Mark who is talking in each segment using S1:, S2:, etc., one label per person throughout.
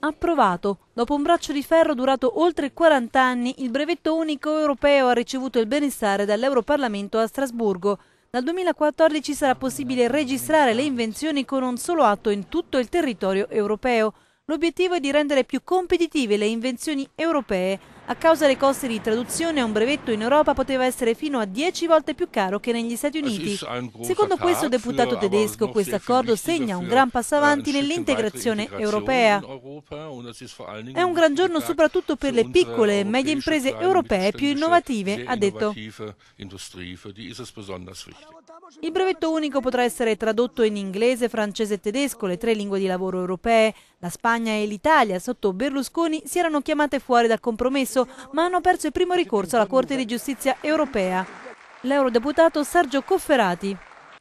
S1: approvato. Dopo un braccio di ferro durato oltre 40 anni, il brevetto unico europeo ha ricevuto il benestare dall'Europarlamento a Strasburgo. Dal 2014 sarà possibile registrare le invenzioni con un solo atto in tutto il territorio europeo. L'obiettivo è di rendere più competitive le invenzioni europee a causa dei costi di traduzione un brevetto in Europa poteva essere fino a 10 volte più caro che negli Stati Uniti. Secondo questo deputato uh, tedesco questo accordo segna un gran passo uh, avanti nell'integrazione europea.
S2: È un gran giorno soprattutto per le piccole e medie imprese europee più innovative, ha detto.
S1: Il brevetto unico potrà essere tradotto in inglese, francese e tedesco, le tre lingue di lavoro europee. La Spagna e l'Italia, sotto Berlusconi, si erano chiamate fuori dal compromesso, ma hanno perso il primo ricorso alla Corte di Giustizia europea. L'eurodeputato Sergio Cofferati.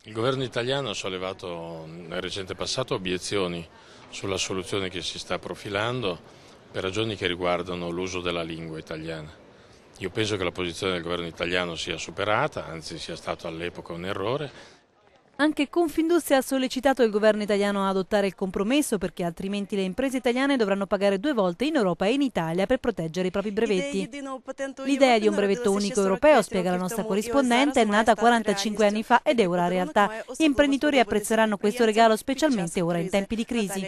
S3: Il governo italiano ha sollevato nel recente passato obiezioni sulla soluzione che si sta profilando per ragioni che riguardano l'uso della lingua italiana. Io penso che la posizione del governo italiano sia superata, anzi sia stato all'epoca un errore.
S1: Anche Confindustria ha sollecitato il governo italiano a adottare il compromesso perché altrimenti le imprese italiane dovranno pagare due volte in Europa e in Italia per proteggere i propri brevetti. L'idea di un brevetto unico europeo, spiega la nostra corrispondente, è nata 45 anni fa ed è ora realtà. Gli imprenditori apprezzeranno questo regalo specialmente ora in tempi di crisi.